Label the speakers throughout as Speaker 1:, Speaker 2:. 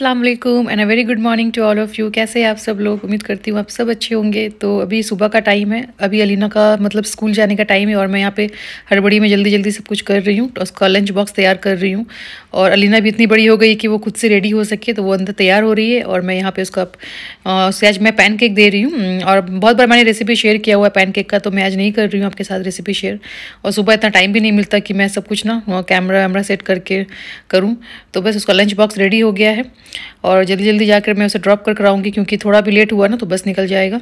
Speaker 1: Aslam and a very good morning to all of you कैसे आप सब लोग उम्मीद करती हूँ आप सब अच्छे होंगे तो अभी सुबह का टाइम है अभी अलीना का मतलब स्कूल जाने का टाइम है और मैं यहाँ पे हड़बड़ी में जल्दी जल्दी सब कुछ कर रही हूँ तो उसका लंच बॉक्स तैयार कर रही हूँ और अलीना भी इतनी बड़ी हो गई कि वो खुद से रेडी हो सके तो वो अंदर तैयार हो रही है और मैं यहाँ पर उसका उससे आज मैं पैन केक दे रही हूँ हम्म, और बहुत बार मैंने रेसिपी शेयर किया हुआ है पैन केक का तो मैं आज नहीं कर रही हूँ आपके साथ रेसिपी शेयर और सुबह इतना टाइम भी नहीं मिलता कि मैं सब कुछ ना कैमरा वैमरा सेट करके करूँ तो बस उसका लंच बॉक्स रेडी हो गया है और जल्दी जल्दी जाकर मैं उसे ड्रॉप कर कराऊँगी क्योंकि थोड़ा भी लेट हुआ ना तो बस निकल जाएगा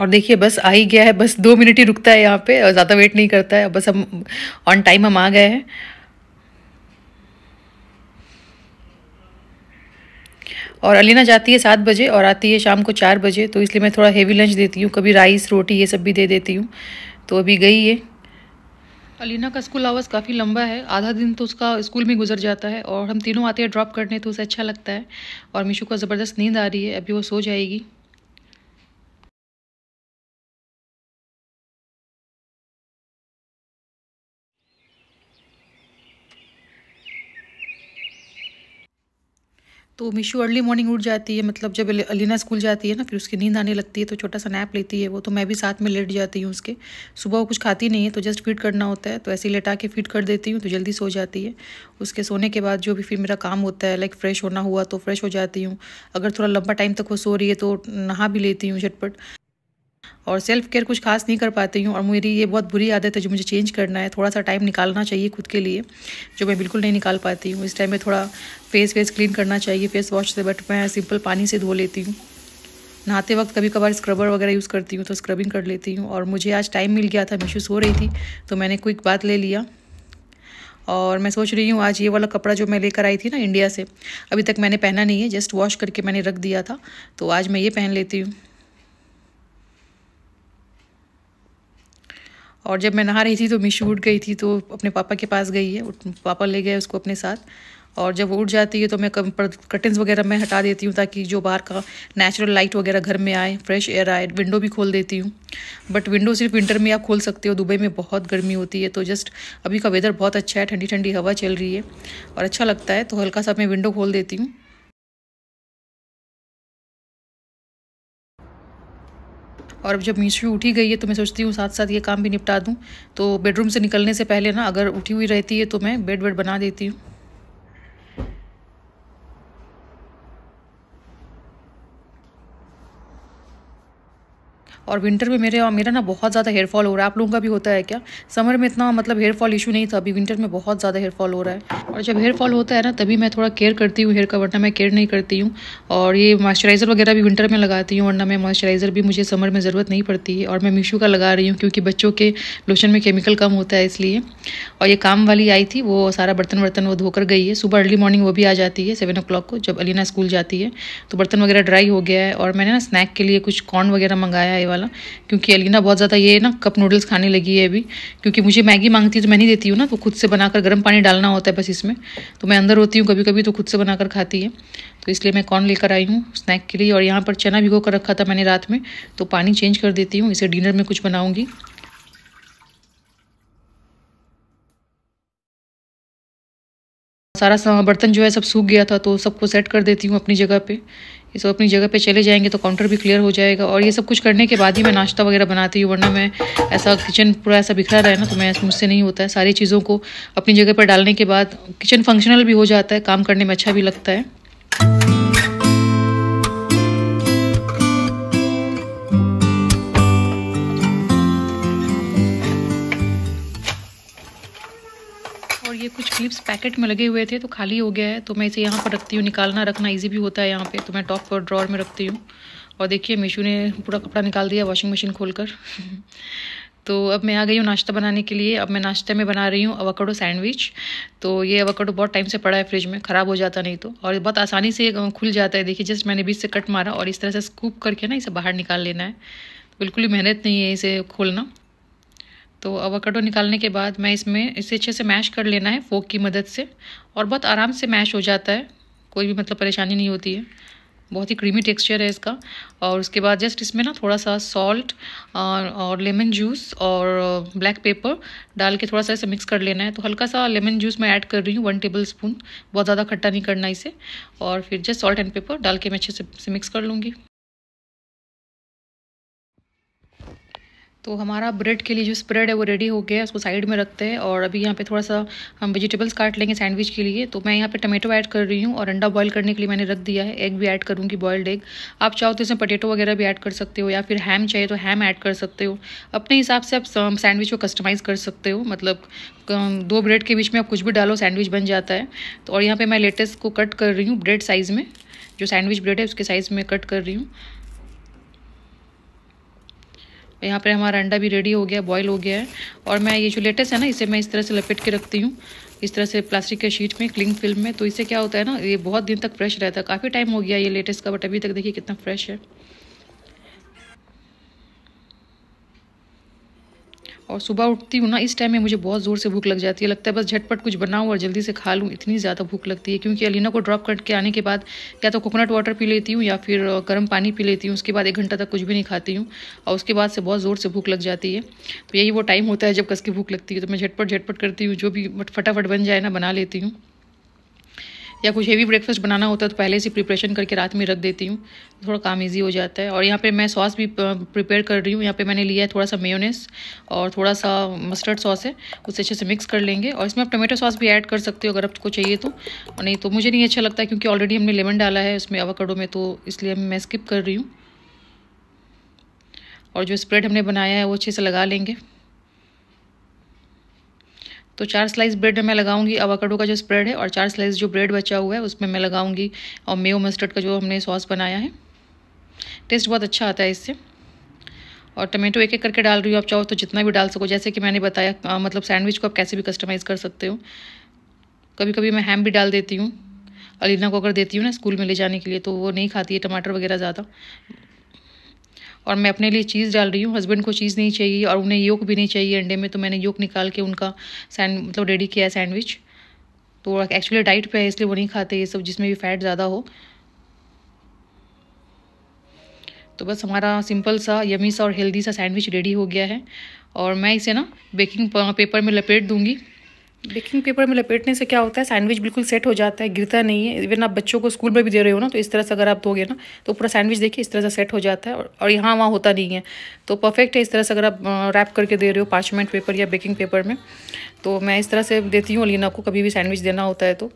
Speaker 1: और देखिए बस आ ही गया है बस दो मिनट ही रुकता है यहाँ पे और ज़्यादा वेट नहीं करता है बस हम ऑन टाइम हम आ गए हैं और अलीना जाती है सात बजे और आती है शाम को चार बजे तो इसलिए मैं थोड़ा हेवी लंच देती हूँ कभी राइस रोटी ये सब भी दे देती हूँ तो अभी गई है अलीना का स्कूल आवर्स काफ़ी लंबा है आधा दिन तो उसका स्कूल में गुजर जाता है और हम तीनों आते हैं ड्रॉप करने तो उसे अच्छा लगता है और मीशू को ज़बरदस्त नींद आ रही है अभी वो सो जाएगी तो मिशू अर्ली मॉर्निंग उठ जाती है मतलब जब अलीना स्कूल जाती है ना फिर उसकी नींद आने लगती है तो छोटा सा नैप लेती है वो तो मैं भी साथ में लेट जाती हूँ उसके सुबह वो कुछ खाती नहीं है तो जस्ट फीड करना होता है तो ऐसे ही लेटा के फीड कर देती हूँ तो जल्दी सो जाती है उसके सोने के बाद जो भी फिर मेरा काम होता है लाइक फ्रेश होना हुआ तो फ्रेश हो जाती हूँ अगर थोड़ा लंबा टाइम तक वो सो रही है तो नहा भी लेती हूँ झटपट और सेल्फ केयर कुछ खास नहीं कर पाती हूँ और मेरी ये बहुत बुरी आदत है जो मुझे चेंज करना है थोड़ा सा टाइम निकालना चाहिए खुद के लिए जो मैं बिल्कुल नहीं निकाल पाती हूँ इस टाइम में थोड़ा फेस वेस क्लीन करना चाहिए फेस वॉश से बट मैं सिंपल पानी से धो लेती हूँ नहाते वक्त कभी कभार स्क्रबर वगैरह यूज़ करती हूँ तो स्क्रबिंग कर लेती हूँ और मुझे आज टाइम मिल गया था महसूस हो रही थी तो मैंने क्विक बात ले लिया और मैं सोच रही हूँ आज ये वाला कपड़ा जो मैं लेकर आई थी ना इंडिया से अभी तक मैंने पहना नहीं है जस्ट वॉश करके मैंने रख दिया था तो आज मैं ये पहन लेती हूँ और जब मैं नहा रही थी तो मिशू उठ गई थी तो अपने पापा के पास गई है पापा ले गए उसको अपने साथ और जब वो उठ जाती है तो मैं कर्टन्स वगैरह मैं हटा देती हूँ ताकि जो बाहर का नेचुरल लाइट वगैरह घर में आए फ्रेश एयर आए विंडो भी खोल देती हूँ बट विंडो सिर्फ विंटर में आप खोल सकते हो दुबई में बहुत गर्मी होती है तो जस्ट अभी का वेदर बहुत अच्छा है ठंडी ठंडी हवा चल रही है और अच्छा लगता है तो हल्का सा मैं विंडो खोल देती हूँ और जब मीशरी उठी गई है तो मैं सोचती हूँ साथ साथ ये काम भी निपटा दूँ तो बेडरूम से निकलने से पहले ना अगर उठी हुई रहती है तो मैं बेड वेड बना देती हूँ और विंटर में मेरे मेरा ना बहुत ज़्यादा हेयर फॉल हो रहा है आप लोगों का भी होता है क्या समर में इतना मतलब हेयर फॉल इशू नहीं था अभी विंटर में बहुत ज़्यादा हेयर फॉल हो रहा है और जब हेयर फॉल होता है ना तभी मैं थोड़ा केयर करती हूँ हेयर का वरना मैं केयर नहीं करती हूँ और ये मॉइस्चराइज़र वगैरह भी विंटर में लगाती हूँ वरना मैं मॉइस्चराइज़र भी मुझे समर में ज़रूरत नहीं पड़ती है और मैं मीशो का लगा रही हूँ क्योंकि बच्चों के लोशन में केमिकल कम होता है इसलिए और ये काम वाली आई थी वो सारा बर्तन वर्तन वो धोकर गई है सुबह अर्ली मॉर्निंग वो भी आ जाती है सेवन ओ को जब अलीना स्कूल जाती है तो बर्तन वगैरह ड्राई हो गया है और मैंने ना स्नैक के लिए कुछ कॉर्न वगैरह मंगाया है वाला डाला क्योंकि अलीना बहुत ज़्यादा ये ना कप नूडल्स खाने लगी है अभी क्योंकि मुझे मैगी मांगती है तो मैं नहीं देती हूँ ना तो खुद से बनाकर गर्म पानी डालना होता है बस इसमें तो मैं अंदर होती हूँ कभी कभी तो खुद से बनाकर खाती है तो इसलिए मैं कॉर्न लेकर आई हूँ स्नैक के लिए और यहाँ पर चना भिगो कर रखा था मैंने रात में तो पानी चेंज कर देती हूँ इसे डिनर में कुछ बनाऊँगी सारा बर्तन जो है सब सूख गया था तो सबको सेट कर देती हूँ अपनी जगह पे ये सब अपनी जगह पे चले जाएंगे तो काउंटर भी क्लियर हो जाएगा और ये सब कुछ करने के बाद ही मैं नाश्ता वगैरह बनाती हूँ वरना मैं ऐसा किचन पूरा ऐसा बिखरा रहा है ना तो मैं मुझसे नहीं होता है सारी चीज़ों को अपनी जगह पर डालने के बाद किचन फंक्शनल भी हो जाता है काम करने में अच्छा भी लगता है ये कुछ क्लिप्स पैकेट में लगे हुए थे तो खाली हो गया है तो मैं इसे यहाँ पर रखती हूँ निकालना रखना इजी भी होता है यहाँ पे तो मैं टॉप पर ड्रॉर में रखती हूँ और देखिए मीशू ने पूरा कपड़ा निकाल दिया वॉशिंग मशीन खोल कर तो अब मैं आ गई हूँ नाश्ता बनाने के लिए अब मैं नाश्ते में बना रही हूँ अवकड़ो सैंडविच तो ये अवाकडो बहुत टाइम से पड़ा है फ्रिज में ख़राब हो जाता नहीं तो और बहुत आसानी से खुल जाता है देखिए जस्ट मैंने बीच से कट मारा और इस तरह से स्कूप करके ना इसे बाहर निकाल लेना है बिल्कुल ही मेहनत नहीं है इसे खोलना तो अवाकाडो निकालने के बाद मैं इसमें इसे अच्छे से मैश कर लेना है फोक की मदद से और बहुत आराम से मैश हो जाता है कोई भी मतलब परेशानी नहीं होती है बहुत ही क्रीमी टेक्सचर है इसका और उसके बाद जस्ट इसमें ना थोड़ा सा सॉल्ट और लेमन जूस और ब्लैक पेपर डाल के थोड़ा सा इसे मिक्स कर लेना है तो हल्का सा लेमन जूस मैं ऐड कर रही हूँ वन टेबल स्पून बहुत ज़्यादा खट्टा नहीं करना इसे और फिर जस्ट सॉल्ट एंड पेपर डाल के मैं अच्छे से, से मिक्स कर लूँगी तो हमारा ब्रेड के लिए जो स्प्रेड है वो रेडी हो गया है उसको साइड में रखते हैं और अभी यहाँ पे थोड़ा सा हम वेजिटेबल्स काट लेंगे सैंडविच के लिए तो मैं यहाँ पे टमाटो ऐड कर रही हूँ और अंडा बॉईल करने के लिए मैंने रख दिया है एग भी ऐड करूँगी बॉयल्ड एग आप चाहो तो इसमें पटेटो वगैरह भी ऐड कर सकते हो या फिर हैम चाहिए तो हैम ऐड कर सकते हो अपने हिसाब से आप सैंडविच को कस्टमाइज़ कर सकते हो मतलब दो ब्रेड के बीच में आप कुछ भी डालो सैंडविच बन जाता है तो और यहाँ पर मैं लेटेस्ट को कट कर रही हूँ ब्रेड साइज़ में जो सैंडविच ब्रेड है उसके साइज़ में कट कर रही हूँ यहाँ पर हमारा अंडा भी रेडी हो गया बॉयल हो गया है और मैं ये जो लेटेस्ट है ना इसे मैं इस तरह से लपेट के रखती हूँ इस तरह से प्लास्टिक के शीट में क्लिंग फिल्म में तो इससे क्या होता है ना ये बहुत दिन तक फ्रेश रहता है काफ़ी टाइम हो गया ये लेटेस्ट का बट अभी तक देखिए कितना फ्रेश है और सुबह उठती हूँ ना इस टाइम में मुझे बहुत ज़ोर से भूख लग जाती है लगता है बस झटपट कुछ बनाऊँ और जल्दी से खा लूँ इतनी ज़्यादा भूख लगती है क्योंकि अलीना को ड्रॉप करके आने के बाद या तो कोकोनट वाटर पी लेती हूँ या फिर गर्म पानी पी लेती हूँ उसके बाद एक घंटा तक कुछ भी नहीं खाती हूँ और उसके बाद से बहुत ज़ोर से भूख लग जाती है तो यही वो टाइम होता है जब कस की भूख लगती है तो मैं झटपट झटपट करती हूँ जो भी फटाफट बन जाए ना बना लेती हूँ या कुछ हेवी ब्रेकफास्ट बनाना होता है तो पहले से प्रिपरेशन करके रात में रख देती हूँ थोड़ा काम ईजी हो जाता है और यहाँ पे मैं सॉस भी प्रिपेयर कर रही हूँ यहाँ पे मैंने लिया है थोड़ा सा मेयोनेस और थोड़ा सा मस्टर्ड सॉस है उसे अच्छे से मिक्स कर लेंगे और इसमें आप टोमेटो सॉस भी ऐड कर सकते हो अगर आपको चाहिए तो नहीं तो मुझे नहीं अच्छा लगता क्योंकि ऑलरेडी हमने लेमन डाला है उसमें अवाकडो में तो इसलिए मैं स्किप कर रही हूँ और जो स्प्रेड हमने बनाया है वो अच्छे से लगा लेंगे तो चार स्लाइस ब्रेड में मैं लगाऊंगी अवाकाडो का जो स्प्रेड है और चार स्लाइस जो ब्रेड बचा हुआ है उसमें मैं लगाऊंगी और मेयो मस्टर्ड का जो हमने सॉस बनाया है टेस्ट बहुत अच्छा आता है इससे और टमाटो एक एक करके डाल रही हूँ आप चाहो तो जितना भी डाल सको जैसे कि मैंने बताया आ, मतलब सैंडविच को आप कैसे भी कस्टमाइज़ कर सकते हो कभी कभी मैं हैम भी डाल देती हूँ अलीना को अगर देती हूँ ना स्कूल में ले जाने के लिए तो वो नहीं खाती है टमाटर वगैरह ज़्यादा और मैं अपने लिए चीज़ डाल रही हूँ हस्बैंड को चीज़ नहीं चाहिए और उन्हें योग भी नहीं चाहिए अंडे में तो मैंने योग निकाल के उनका सैंड मतलब रेडी किया है सैंडविच तो एक्चुअली डाइट पे है इसलिए वो नहीं खाते ये सब जिसमें भी फैट ज़्यादा हो तो बस हमारा सिंपल सा यमी सा और हेल्दी सा सैंडविच रेडी हो गया है और मैं इसे ना बेकिंग पेपर में लपेट दूँगी बेकिंग पेपर में मतलब लपेटने से क्या होता है सैंडविच बिल्कुल सेट हो जाता है गिरता नहीं है इवन आप बच्चों को स्कूल में भी दे रहे हो ना तो इस तरह से अगर आप दोगे ना तो पूरा सैंडविच देखिए इस तरह से सेट हो जाता है और, और यहाँ वहाँ होता नहीं है तो परफेक्ट है इस तरह से अगर आप रैप करके दे रहे हो पार्चमेंट पेपर या बेकिंग पेपर में तो मैं इस तरह से देती हूँ अलीना को कभी भी सैंडविच देना होता है तो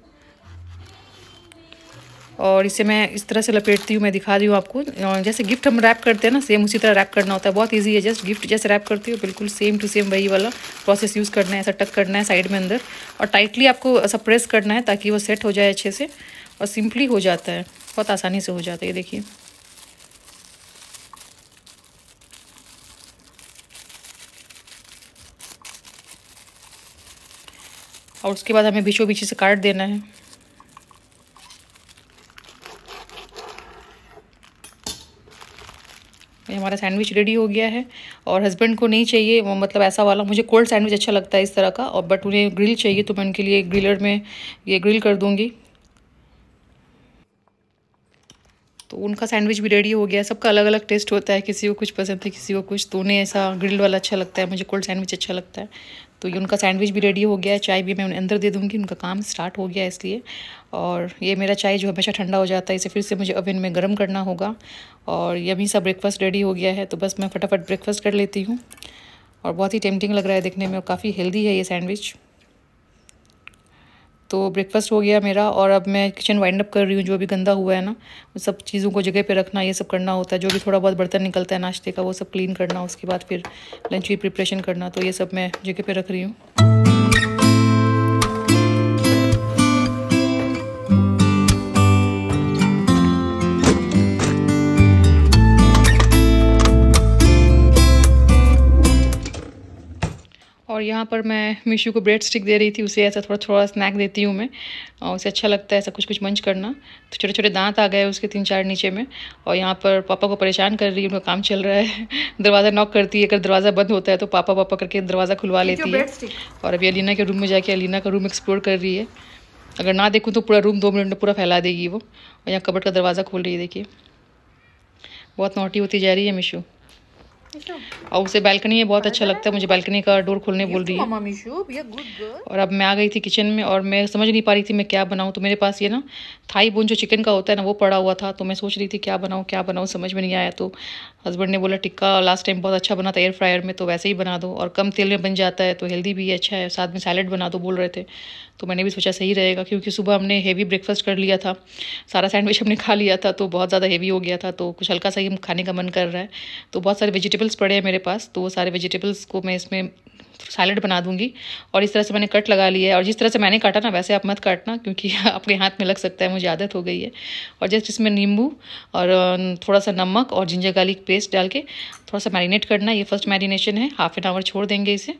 Speaker 1: और इसे मैं इस तरह से लपेटती हूँ मैं दिखा रही हूँ आपको जैसे गिफ्ट हम रैप करते हैं ना सेम उसी तरह रैप करना होता है बहुत ईजी है जस्ट गिफ्ट जैसे रैप करती हो बिल्कुल सेम टू सेम वही वाला प्रोसेस यूज़ करना है ऐसा टक करना है साइड में अंदर और टाइटली आपको ऐसा प्रेस करना है ताकि वो सेट हो जाए अच्छे से और सिंपली हो जाता है बहुत आसानी से हो जाता है ये देखिए और उसके बाद हमें बीचों बीच से काट देना है ये हमारा सैंडविच रेडी हो गया है और हस्बैंड को नहीं चाहिए वो मतलब ऐसा वाला मुझे कोल्ड सैंडविच अच्छा लगता है इस तरह का और बट उन्हें ग्रिल चाहिए तो मैं उनके लिए ग्रिलर में ये ग्रिल कर दूँगी तो उनका सैंडविच भी रेडी हो गया सबका अलग अलग टेस्ट होता है किसी को कुछ पसंद है किसी को कुछ तो उन्हें ऐसा ग्रिल वाला अच्छा लगता है मुझे कोल्ड सैंडविच अच्छा लगता है तो ये उनका सैंडविच भी रेडी हो गया है चाय भी मैं उन्हें अंदर दे दूँगी उनका काम स्टार्ट हो गया इसलिए और ये मेरा चाय जो हमेशा ठंडा हो जाता है इसे फिर से मुझे ओवन में गर्म करना होगा और यमी सा ब्रेकफास्ट रेडी हो गया है तो बस मैं फटाफट ब्रेकफास्ट कर लेती हूँ और बहुत ही टेम्पटिंग लग रहा है देखने में और काफ़ी हेल्दी है ये सैंडविच तो ब्रेकफास्ट हो गया मेरा और अब मैं किचन वाइंड अप कर रही हूँ जो भी गंदा हुआ है ना उन सब चीज़ों को जगह पे रखना ये सब करना होता है जो भी थोड़ा बहुत बर्तन निकलता है नाश्ते का वो सब क्लीन करना उसके बाद फिर लंच की प्रिपरेशन करना तो ये सब मैं जगह पर रख रही हूँ और यहाँ पर मैं मीशो को ब्रेड स्टिक दे रही थी उसे ऐसा थोड़ा थोड़ा स्नैक देती हूँ मैं और उसे अच्छा लगता है ऐसा कुछ कुछ मंच करना तो छोटे छोटे दांत आ गए उसके तीन चार नीचे में और यहाँ पर पापा को परेशान कर रही है उनका काम चल रहा है दरवाज़ा नॉक करती है अगर दरवाज़ा बंद होता है तो पापा पापा करके दरवाज़ा खुलवा लेती है और अभी अलीना के रूम में जाके अलीना का रूम एक्सप्लोर कर रही है अगर ना देखूँ तो पूरा रूम दो मिनट में पूरा फैला देगी वो और यहाँ कबट का दरवाज़ा खोल रही है देखिए बहुत नोटी होती जा रही है मिशू और उसे बालकनी है बहुत अच्छा लगता है मुझे बालकनी का डोर खोलने बोल रही है और अब मैं आ गई थी किचन में और मैं समझ नहीं पा रही थी मैं क्या बनाऊँ तो मेरे पास ये ना थाई बोन जो चिकन का होता है ना वो पड़ा हुआ था तो मैं सोच रही थी क्या बनाऊँ क्या बनाऊँ समझ में नहीं आया तो हस्बैंड ने बोला टिक्का लास्ट टाइम बहुत अच्छा बना था एयर फ्रायर में तो वैसे ही बना दो और कम तेल में बन जाता है तो हेल्दी भी अच्छा है साथ में सैलड बना दो बोल रहे थे तो मैंने भी सोचा सही रहेगा क्योंकि सुबह हमने हेवी ब्रेकफास्ट कर लिया था सारा सैंडविच हमने खा लिया था तो बहुत ज़्यादा हेवी हो गया था तो कुछ हल्का सा ही खाने का मन कर रहा है तो बहुत सारे वेजिटेबल्स पड़े हैं मेरे पास तो वो सारे वेजिटेबल्स को मैं इसमें सैलड बना दूंगी और इस तरह से मैंने कट लगा लिया है और जिस तरह से मैंने काटा ना वैसे आप मत काटना क्योंकि आपके हाथ में लग सकता है मुझे आदत हो गई है और जस्ट इसमें नींबू और थोड़ा सा नमक और जिंजर गार्लिक पेस्ट पेस्ट डाल के थोड़ा सा मैरिनेट करना ये फर्स्ट मैरिनेशन है हाफ एन आवर छोड़ देंगे इसे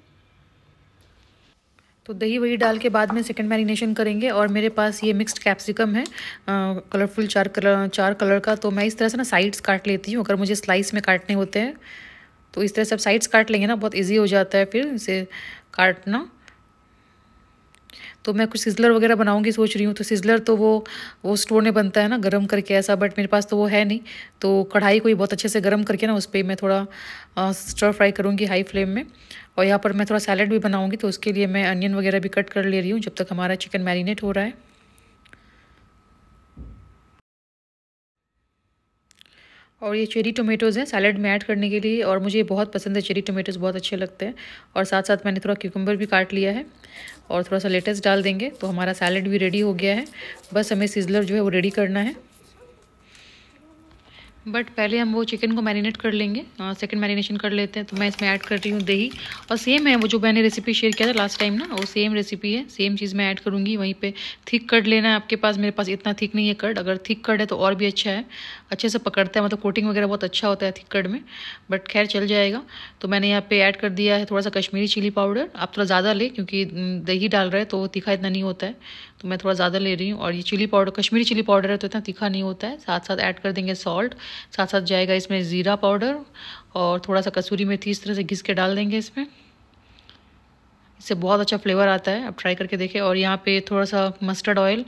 Speaker 1: तो दही वही डाल के बाद में सेकंड मैरिनेशन करेंगे और मेरे पास ये मिक्स्ड कैप्सिकम है कलरफुल चार कलर चार कलर का तो मैं इस तरह से ना साइड्स काट लेती हूँ अगर मुझे स्लाइस में काटने होते हैं तो इस तरह से आप साइड्स काट लेंगे ना बहुत इजी हो जाता है फिर इसे काटना तो मैं कुछ सिजलर वगैरह बनाऊंगी सोच रही हूँ तो सिजलर तो वो वो स्टोर में बनता है ना गरम करके ऐसा बट मेरे पास तो वो है नहीं तो कढ़ाई कोई बहुत अच्छे से गरम करके ना उस पर मैं थोड़ा स्टर फ्राई करूँगी हाई फ्लेम में और यहाँ पर मैं थोड़ा सैलड भी बनाऊँगी तो उसके लिए मैं अनियन वगैरह भी कट कर ले रही हूँ जब तक हमारा चिकन मैरिनेट हो रहा है और ये चेरी टोमेटोज़ हैं सैलड में ऐड करने के लिए और मुझे ये बहुत पसंद है चेरी टोमेटोज़ बहुत अच्छे लगते हैं और साथ साथ मैंने थोड़ा क्यूकम्बर भी काट लिया है और थोड़ा सा लेटेस्ट डाल देंगे तो हमारा सैलड भी रेडी हो गया है बस हमें सीजलर जो है वो रेडी करना है बट पहले हम वो चिकन को मैरिनेट कर लेंगे सेकंड हाँ, मैरिनेशन कर लेते हैं तो मैं इसमें ऐड कर रही हूँ दही और सेम है वो जो मैंने रेसिपी शेयर किया था लास्ट टाइम ना वो सेम रेसिपी है सेम चीज़ मैं ऐड करूँगी वहीं पे थिक कर्ड लेना है आपके पास मेरे पास इतना थिक नहीं है कर्ड अगर थिक कर्ड है तो और भी अच्छा है अच्छे से पकड़ता है मतलब कोटिंग वगैरह बहुत अच्छा होता है थिक कर्ड में बट खैर चल जाएगा तो मैंने यहाँ पर ऐड कर दिया है थोड़ा सा कश्मीरी चिली पाउडर आप थोड़ा ज़्यादा ले क्योंकि दही डाल रहे हैं तो तीखा इतना नहीं होता है तो मैं थोड़ा ज़्यादा ले रही हूँ और ये chilli powder Kashmiri chilli powder है तो इतना तीखा नहीं होता है साथ साथ ऐड कर देंगे सॉल्ट साथ साथ जाएगा इसमें ज़ीरा पाउडर और थोड़ा सा कसूरी मेथी इस तरह से घिस के डाल देंगे इसमें इससे बहुत अच्छा फ्लेवर आता है अब ट्राई करके देखें और यहाँ पर थोड़ा सा मस्टर्ड ऑयल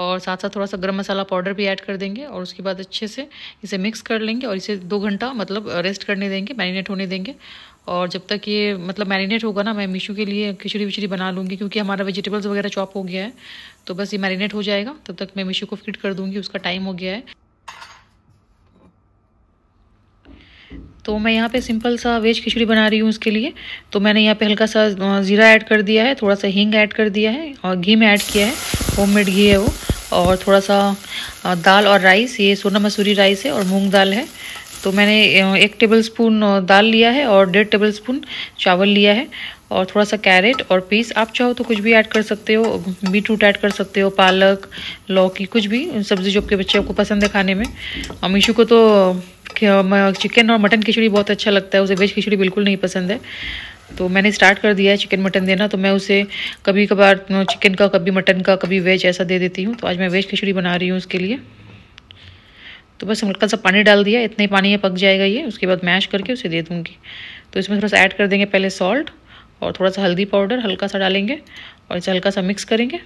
Speaker 1: और साथ साथ थोड़ा सा गरम मसाला पाउडर भी ऐड कर देंगे और उसके बाद अच्छे से इसे मिक्स कर लेंगे और इसे दो घंटा मतलब रेस्ट करने देंगे मैरिनेट होने देंगे और जब तक ये मतलब मैरिनेट होगा ना मैं मीशू के लिए खिचड़ी विचड़ी बना लूँगी क्योंकि हमारा वेजिटेबल्स वगैरह चॉप हो गया है तो बस ये मैरिनेट हो जाएगा तब तक मैं मीशू को फिट कर दूँगी उसका टाइम हो गया है तो मैं यहाँ पे सिंपल सा वेज खिचड़ी बना रही हूँ उसके लिए तो मैंने यहाँ पे हल्का सा ज़ीरा ऐड कर दिया है थोड़ा सा हींग ऐड कर दिया है और घी में ऐड किया है मेड घी है वो और थोड़ा सा दाल और राइस ये सोना मसूरी राइस है और मूंग दाल है तो मैंने एक टेबलस्पून दाल लिया है और डेढ़ टेबलस्पून चावल लिया है और थोड़ा सा कैरेट और पीस आप चाहो तो कुछ भी ऐड कर सकते हो बीट रूट ऐड कर सकते हो पालक लौकी कुछ भी सब्ज़ी जो आपके बच्चे आपको पसंद है खाने में और मीशू को तो चिकन और मटन खिचड़ी बहुत अच्छा लगता है उसे वेज खिचड़ी बिल्कुल नहीं पसंद है तो मैंने स्टार्ट कर दिया है चिकन मटन देना तो मैं उसे कभी कभार चिकन का कभी मटन का कभी वेज ऐसा दे देती हूँ तो आज मैं वेज खिचड़ी बना रही हूँ उसके लिए तो बस हल्का सा पानी डाल दिया इतने पानी में पक जाएगा ये उसके बाद मैश करके उसे दे दूँगी तो इसमें थोड़ा सा ऐड कर देंगे पहले सॉल्ट और थोड़ा सा हल्दी पाउडर हल्का सा डालेंगे और इसे हल्का सा मिक्स करेंगे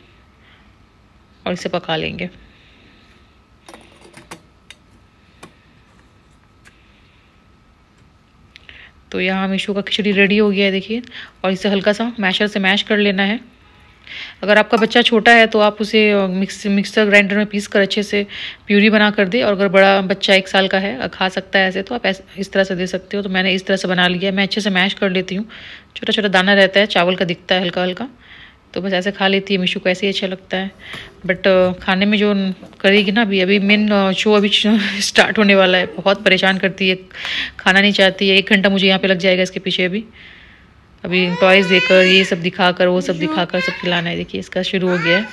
Speaker 1: और इसे पका लेंगे तो यहाँ मीशो का खिचड़ी रेडी हो गया है देखिए और इसे हल्का सा मैशर से मैश कर लेना है अगर आपका बच्चा छोटा है तो आप उसे मिक्स मिक्सर ग्राइंडर में पीस कर अच्छे से प्यूरी बना कर दे और अगर बड़ा बच्चा एक साल का है खा सकता है ऐसे तो आप इस तरह से दे सकते हो तो मैंने इस तरह से बना लिया मैं अच्छे से मैश कर लेती हूँ छोटा छोटा दाना रहता है चावल का दिखता है हल्का हल्का तो बस ऐसे खा लेती है मिशू को ऐसे ही अच्छा लगता है बट खाने में जो करेगी ना अभी अभी मेन शो अभी स्टार्ट होने वाला है बहुत परेशान करती है खाना नहीं चाहती है एक घंटा मुझे यहाँ पे लग जाएगा इसके पीछे अभी अभी टॉयज़ देकर ये सब दिखाकर वो सब दिखाकर सब खिलाना है देखिए इसका शुरू हो गया है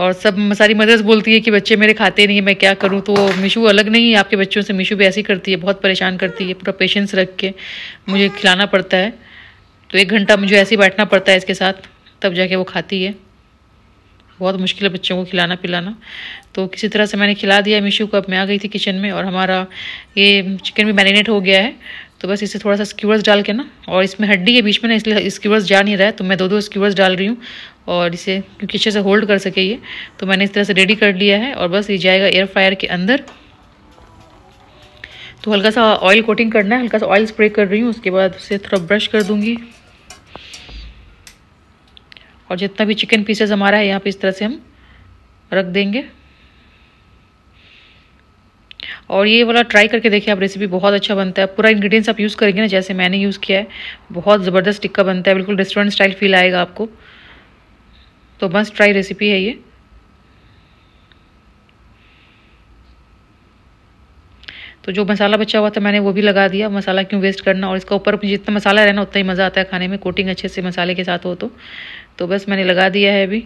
Speaker 1: और सब सारी मदर्स बोलती है कि बच्चे मेरे खाते नहीं है मैं क्या करूं तो मिशू अलग नहीं है आपके बच्चों से मिशू भी ऐसी करती है बहुत परेशान करती है पूरा पेशेंस रख के मुझे खिलाना पड़ता है तो एक घंटा मुझे ऐसे ही बैठना पड़ता है इसके साथ तब जाके वो खाती है बहुत मुश्किल है बच्चों को खिलाना पिलाना तो किसी तरह से मैंने खिला दिया मिशू को अब मैं आ गई थी किचन में और हमारा ये चिकन भी मैरिनेट हो गया है तो बस इसे थोड़ा सा स्क्यूअर्स डाल के ना और इसमें हड्डी के बीच में ना इसलिए स्क्यूअर्स जा नहीं रहा है तो मैं दो दो स्क्यूअर्स डाल रही हूँ और इसे क्योंकि अच्छे से होल्ड कर सके ये तो मैंने इस तरह से रेडी कर लिया है और बस ये जाएगा एयर फ्रायर के अंदर तो हल्का सा ऑयल कोटिंग करना है हल्का सा ऑयल स्प्रे कर रही हूँ उसके बाद उसे थोड़ा ब्रश कर दूँगी और जितना भी चिकन पीसेस हमारा है यहाँ पे इस तरह से हम रख देंगे और ये वाला ट्राई करके देखिए आप रेसिपी बहुत अच्छा बनता है पूरा इंग्रेडिएंट्स आप यूज़ करेंगे ना जैसे मैंने यूज़ किया है बहुत ज़बरदस्त टिक्का बनता है बिल्कुल रेस्टोरेंट स्टाइल फील आएगा आपको तो बस ट्राई रेसिपी है ये तो जो मसाला बचा हुआ था मैंने वो भी लगा दिया मसाला क्यों वेस्ट करना और इसका ऊपर जितना मसाला रहना उतना ही मज़ा आता है खाने में कोटिंग अच्छे से मसाले के साथ हो तो, तो बस मैंने लगा दिया है अभी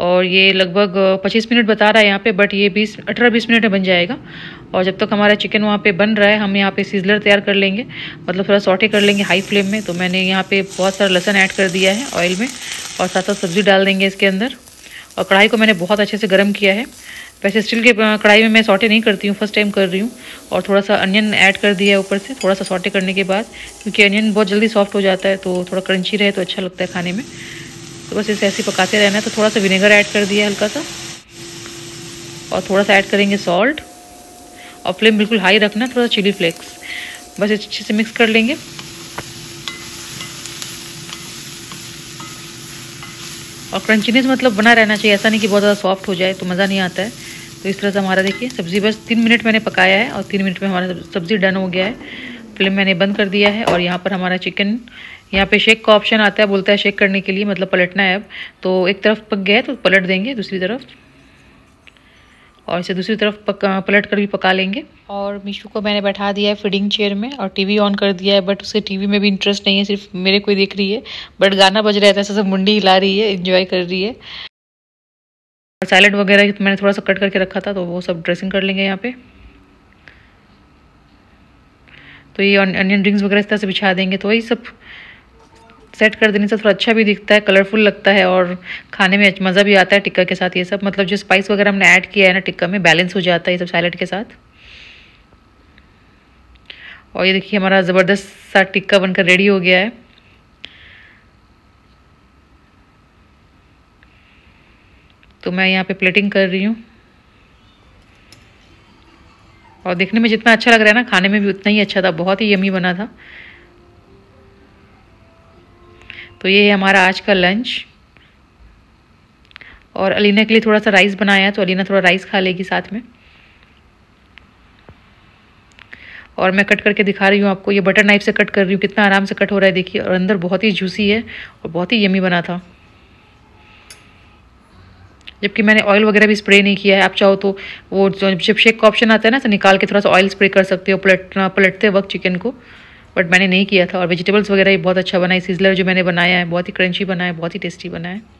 Speaker 1: और ये लगभग 25 मिनट बता रहा है यहाँ पे बट ये 20 अठारह बीस मिनट में बन जाएगा और जब तक हमारा चिकन वहाँ पे बन रहा है हम यहाँ पे सीजलर तैयार कर लेंगे मतलब थोड़ा सॉटे कर लेंगे हाई फ्लेम में तो मैंने यहाँ पे बहुत सारा लहसन ऐड कर दिया है ऑयल में और साथ साथ सब्ज़ी डाल देंगे इसके अंदर और कढ़ाई को मैंने बहुत अच्छे से गर्म किया है वैसे स्टील के कढ़ाई में मैं सॉटे नहीं करती हूँ फर्स्ट टाइम कर रही हूँ और थोड़ा सा अनियन ऐड कर दिया है ऊपर से थोड़ा सा सॉटे करने के बाद क्योंकि अनियन बहुत जल्दी सॉफ्ट हो जाता है तो थोड़ा क्रंची रहे तो अच्छा लगता है खाने में तो बस इसे ऐसे पकाते रहना है तो थोड़ा सा विनेगर ऐड कर दिया हल्का सा और थोड़ा सा ऐड करेंगे सॉल्ट और फ्लेम बिल्कुल हाई रखना थोड़ा सा चिली फ्लेक्स बस अच्छे से मिक्स कर लेंगे और क्रंचीनेस मतलब बना रहना चाहिए ऐसा नहीं कि बहुत ज़्यादा सॉफ्ट हो जाए तो मज़ा नहीं आता है तो इस तरह से हमारा देखिए सब्ज़ी बस तीन मिनट मैंने पकाया है और तीन मिनट में हमारा सब्ज़ी डन हो गया है फ्लेम मैंने बंद कर दिया है और यहाँ पर हमारा चिकन यहाँ पे शेक का ऑप्शन आता है बोलता है शेक करने के लिए मतलब पलटना है अब तो एक तरफ पक गया है तो पलट देंगे दूसरी तरफ और इसे दूसरी तरफ पक पलट कर भी पका लेंगे और मीशू को मैंने बैठा दिया है फीडिंग चेयर में और टीवी ऑन कर दिया है बट उसे टीवी में भी इंटरेस्ट नहीं है सिर्फ मेरे को ही देख रही है बट गाना बज रहा है तो ऐसा सब मुंडी हिला रही है इंजॉय कर रही है और सैलड वगैरह तो मैंने थोड़ा सा कट करके रखा था तो वो सब ड्रेसिंग कर लेंगे यहाँ पर तो ये अनियन रिंग्स वगैरह इस तरह से बिछा देंगे तो वही सब सेट कर देने से थोड़ा अच्छा भी दिखता है कलरफुल लगता है और खाने में मज़ा भी आता है टिक्का के साथ ये सब मतलब जो स्पाइस वगैरह हमने ऐड किया है ना टिक्का में बैलेंस हो जाता है ये सब सैलड के साथ और ये देखिए हमारा ज़बरदस्त सा टिक्का बनकर रेडी हो गया है तो मैं यहाँ पे प्लेटिंग कर रही हूँ और देखने में जितना अच्छा लग रहा है ना खाने में भी उतना ही अच्छा था बहुत ही यमी बना था तो ये है हमारा आज का लंच और अलीना के लिए थोड़ा सा राइस बनाया है तो अलीना थोड़ा राइस खा लेगी साथ में और मैं कट करके दिखा रही हूँ आपको ये बटर नाइफ से कट कर रही हूँ कितना आराम से कट हो रहा है देखिए और अंदर बहुत ही जूसी है और बहुत ही यमी बना था जबकि मैंने ऑयल वगैरह भी स्प्रे नहीं किया है आप चाहो तो वो जो शेक का ऑप्शन आता है ना तो निकाल के थोड़ा सा ऑयल स्प्रे कर सकते हो पलटना पलटते वक्त चिकन को बट मैंने नहीं किया था और वेजिटेबल्स वगैरह भी बहुत अच्छा बनाया सीजलर जो मैंने बनाया है बहुत ही क्रंची बना है बहुत ही टेस्टी बनाया है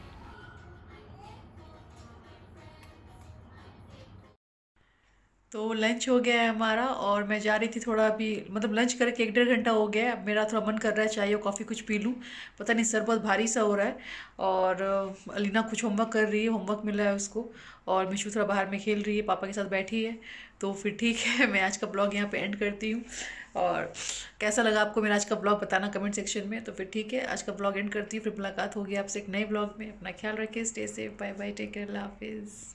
Speaker 1: तो लंच हो गया है हमारा और मैं जा रही थी थोड़ा अभी मतलब लंच करके एक डेढ़ घंटा हो गया है अब मेरा थोड़ा मन कर रहा है चाय और कॉफ़ी कुछ पी लूँ पता नहीं सर बहुत भारी सा हो रहा है और अलीना कुछ होमवर्क कर रही है होमवर्क मिला है उसको और मिशू थोड़ा बाहर में खेल रही है पापा के साथ बैठी है तो फिर ठीक है मैं आज का ब्लॉग यहाँ पर एंड करती हूँ और कैसा लगा आपको मेरा आज का ब्लॉग बताना कमेंट सेक्शन में तो फिर ठीक है आज का ब्लॉग एंड करती हूँ फिर मुलाकात होगी आपसे एक नए ब्लॉग में अपना ख्याल रखें stay safe bye bye take care हाफिज़